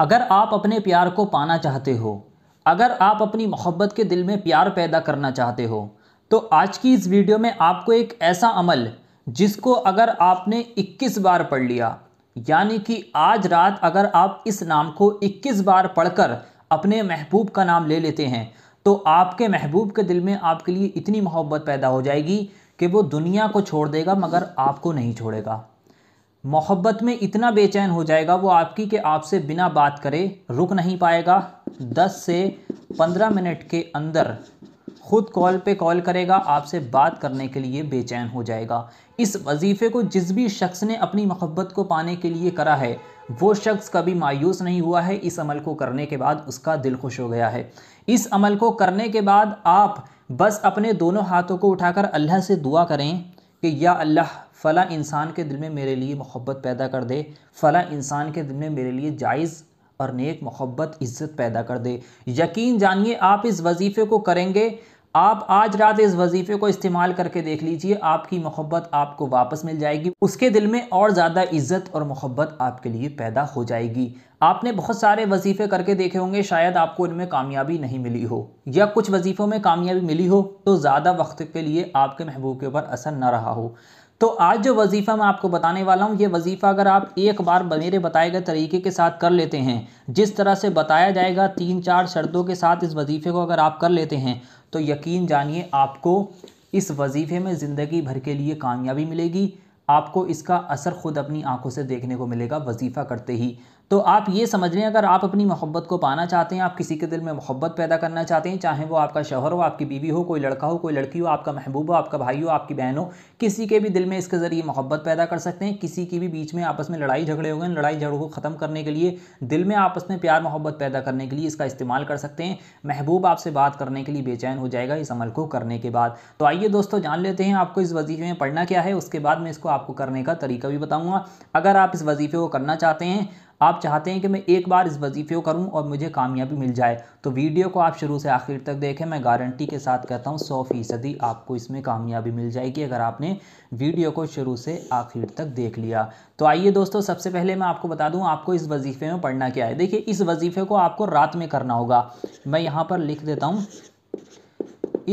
अगर आप अपने प्यार को पाना चाहते हो अगर आप अपनी मोहब्बत के दिल में प्यार पैदा करना चाहते हो तो आज की इस वीडियो में आपको एक ऐसा अमल जिसको अगर आपने 21 बार पढ़ लिया यानी कि आज रात अगर आप इस नाम को 21 बार पढ़कर अपने महबूब का नाम ले लेते हैं तो आपके महबूब के दिल में आपके लिए इतनी मोहब्बत पैदा हो जाएगी कि वो दुनिया को छोड़ देगा मगर आपको नहीं छोड़ेगा मोहब्बत में इतना बेचैन हो जाएगा वो आपकी कि आपसे बिना बात करे रुक नहीं पाएगा 10 से 15 मिनट के अंदर ख़ुद कॉल पे कॉल करेगा आपसे बात करने के लिए बेचैन हो जाएगा इस वजीफ़े को जिस भी शख्स ने अपनी मोहब्बत को पाने के लिए करा है वो शख्स कभी मायूस नहीं हुआ है इस अमल को करने के बाद उसका दिल खुश हो गया है इस अमल को करने के बाद आप बस अपने दोनों हाथों को उठाकर अल्लाह से दुआ करें कि या अल्लाह फ़ला इंसान के दिल में मेरे लिए मोहब्बत पैदा कर दे फ़ला इंसान के दिल में मेरे लिए जायज़ और नेक मोहब्बत इज़्ज़त पैदा कर दे यकीन जानिए आप इस वजीफ़े को करेंगे आप आज रात इस वजीफ़े को इस्तेमाल करके देख लीजिए आपकी मोहब्बत आपको वापस मिल जाएगी उसके दिल में और ज़्यादा इज़्ज़त और मोहब्बत आपके लिए पैदा हो जाएगी आपने बहुत सारे वजीफ़े करके देखे होंगे शायद आपको इनमें कामयाबी नहीं मिली हो या कुछ वजीफ़ों में कामयाबी मिली हो तो ज़्यादा वक्त के लिए आपके महबूब के ऊपर असर ना रहा हो तो आज जो वजीफ़ा मैं आपको बताने वाला हूँ ये वजीफ़ा अगर आप एक बार मेरे बताए गए तरीके के साथ कर लेते हैं जिस तरह से बताया जाएगा तीन चार शर्तों के साथ इस वजीफ़े को अगर आप कर लेते हैं तो यकीन जानिए आपको इस वजीफ़े में ज़िंदगी भर के लिए कामयाबी मिलेगी आपको इसका असर ख़ुद अपनी आंखों से देखने को मिलेगा वजीफ़ा करते ही तो आप ये समझ लें अगर आप अपनी मोहब्बत को पाना चाहते हैं आप किसी के दिल में मोहब्बत पैदा करना चाहते हैं चाहे वो आपका शोहर हो आपकी बीवी हो कोई लड़का हो कोई लड़की हो आपका महबूब हो आपका भाई हो आपकी बहन हो किसी के भी दिल में इसके ज़रिए मोहब्बत पैदा कर सकते हैं किसी की भी बीच में आपस में लड़ाई झगड़े हो गए लड़ाई झगड़ों को ख़त्म करने के लिए दिल में आपस में प्यार मोहब्बत पैदा करने के लिए इसका इस्तेमाल कर सकते हैं महबूब आपसे बात करने के लिए बेचैन हो जाएगा इस अमल को करने के बाद तो आइए दोस्तों जान लेते हैं आपको इस वजीफे में पढ़ना क्या है उसके बाद मैं इसको आपको करने का तरीका भी बताऊँगा अगर आप इस वजीफे को करना चाहते हैं आप चाहते हैं कि मैं एक बार इस वजीफे को करूँ और मुझे कामयाबी मिल जाए तो वीडियो को आप शुरू से आखिर तक देखें मैं गारंटी के साथ कहता हूँ सौ फीसदी आपको इसमें कामयाबी मिल जाएगी अगर आपने वीडियो को शुरू से आखिर तक देख लिया तो आइए दोस्तों सबसे पहले मैं आपको बता दूँ आपको इस वजीफे में पढ़ना क्या है देखिए इस वजीफे को आपको रात में करना होगा मैं यहाँ पर लिख देता हूँ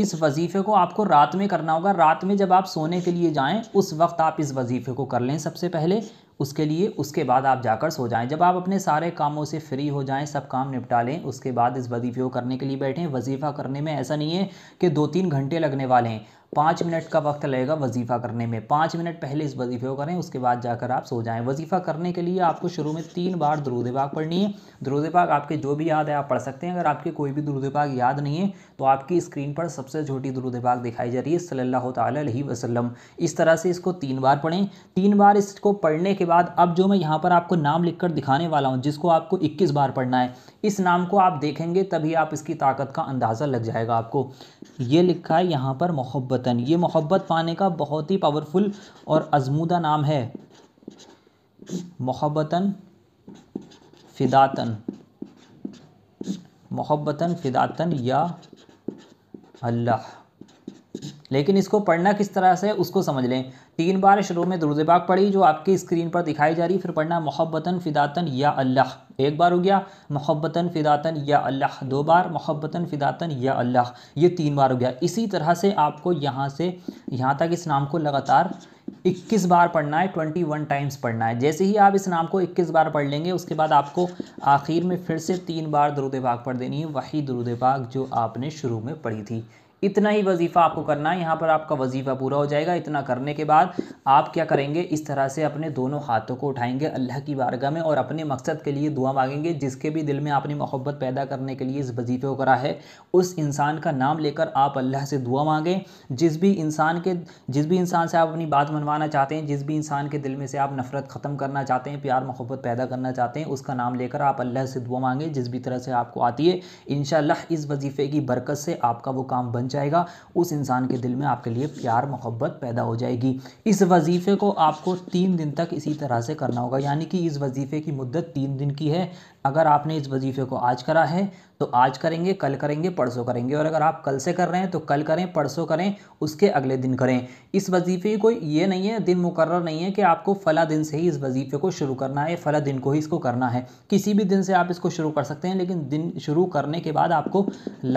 इस वजीफ़े को आपको रात में करना होगा रात में जब आप सोने के लिए जाएं उस वक्त आप इस वजीफ़े को कर लें सबसे पहले उसके लिए उसके बाद आप जाकर सो जाएं जब आप अपने सारे कामों से फ्री हो जाएं सब काम निपटा लें उसके बाद इस वजीफे को करने के लिए बैठें वजीफ़ा करने में ऐसा नहीं है कि दो तीन घंटे लगने वाले हैं पाँच मिनट का वक्त लगेगा वजीफ़ा करने में पाँच मिनट पहले इस वजीफे को करें उसके बाद जाकर आप सो जाएं वजीफ़ा करने के लिए आपको शुरू में तीन बार दरूद पाक पढ़नी है दरूद पाक आपके जो भी याद है आप पढ़ सकते हैं अगर आपके कोई भी दरूद पाक याद नहीं है तो आपकी स्क्रीन पर सबसे छोटी दरूद पाक दिखाई जा रही है सल्ला तसलम इस तरह से इसको तीन बार पढ़ें तीन बार इसको पढ़ने के बाद अब जो मैं यहाँ पर आपको नाम लिखकर दिखाने वाला हूँ जिसको आपको 21 बार पढ़ना है इस नाम को आप देखेंगे तभी आप इसकी ताकत का अंदाज़ा लग जाएगा आपको ये लिखा है यहाँ पर मोहब्बतन ये मोहब्बत पाने का बहुत ही पावरफुल और आजमूदा नाम है मोहब्बतन फ़िदातन मोहब्बतन फ़िदातन या अल्लाह लेकिन इसको पढ़ना किस तरह से उसको समझ लें तीन बार शुरू में पाक पढ़ी जो आपकी स्क्रीन पर दिखाई जा रही फिर पढ़ना मोहब्बतन फ़िदातन या अल्लाह एक बार हो गया मोहब्बतन फ़िदातन या अल्लाह दो बार मोहब्बतन फ़िदातन या अल्लाह ये तीन बार हो गया इसी तरह से आपको यहाँ से यहाँ तक इस नाम को लगातार 21 बार पढ़ना है 21 टाइम्स पढ़ना है जैसे ही आप इस नाम को 21 बार पढ़ लेंगे उसके बाद आपको आखिर में फिर से तीन बार दरुद पाक पढ़ देनी है वही दरुद पाक जो आपने शुरू में पढ़ी थी इतना ही वजीफ़ा आपको करना है यहाँ पर आपका वजीफ़ा पूरा हो जाएगा इतना करने के बाद आप क्या करेंगे इस तरह से अपने दोनों हाथों को उठाएंगे अल्लाह की बारगाह में और अपने मकसद के लिए दुआ मांगेंगे जिसके भी दिल में आपने मोहब्बत पैदा करने के लिए इस वजीफ़े को करा है उस इंसान का नाम लेकर आप अल्लाह से दुआ मांगें जिस भी इंसान के जिस भी इंसान से आप अपनी बात मनवाना चाहते हैं जिस भी इंसान के दिल में से आप नफ़रत ख़त्म करना चाहते हैं प्यार मोहब्बत पैदा करना चाहते हैं उसका नाम लेकर आप अल्लाह से दुआ मांगें जिस भी तरह से आपको आती है इन इस वजीफ़े की बरकत से आपका वो काम बन जाएगा उस इंसान के दिल में आपके लिए प्यार मोहब्बत पैदा हो जाएगी इस वजीफ़े को आपको तीन दिन तक इसी तरह से करना होगा यानी कि इस वजीफ़े की मुद्दत तीन दिन की है अगर आपने इस वजीफ़े को आज करा है तो आज करेंगे कल करेंगे परसों करेंगे और अगर आप कल से कर रहे हैं तो कल करें परसों करें उसके अगले दिन करें इस वजीफ़े को ये नहीं है दिन मुकर्र नहीं है कि आपको फ़ला दिन से ही इस वजीफ़े को शुरू करना है फ़ला दिन को ही इसको करना है किसी भी दिन से आप इसको शुरू कर सकते हैं लेकिन दिन शुरू करने के बाद आपको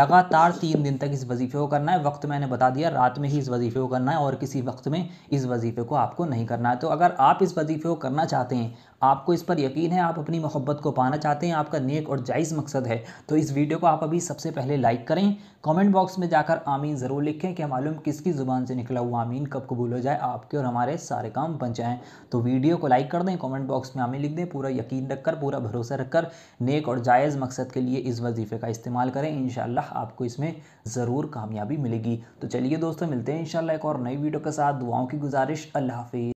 लगातार तीन दिन तक इस वजीफ़े को करना है वक्त मैंने बता दिया रात में ही इस वजीफ़े को करना है और किसी वक्त में इस वजीफ़े को आपको नहीं करना है तो अगर आप इस वजीफ़े को करना चाहते हैं आपको इस पर यकीन है आप अपनी मोहब्बत को पाना चाहते हैं आपका नेक और जायज़ मकसद है तो इस वीडियो को आप अभी सबसे पहले लाइक करें कमेंट बॉक्स में जाकर आमीन ज़रूर लिखें कि मालूम किसकी ज़ुबान से निकला हुआ आमीन कब कबूल हो जाए आपके और हमारे सारे काम बन जाएँ तो वीडियो को लाइक कर दें कॉमेंट बॉक्स में आमीन लिख दें पूरा यकीन रखकर पूरा भरोसा रखकर नेक और जायज़ मकसद के लिए इस वजीफ़े का इस्तेमाल करें इन आपको इसमें ज़रूर कामयाबी मिलेगी तो चलिए दोस्तों मिलते हैं इन एक और नई वीडियो के साथ दुआओं की गुजारिश अल्लाह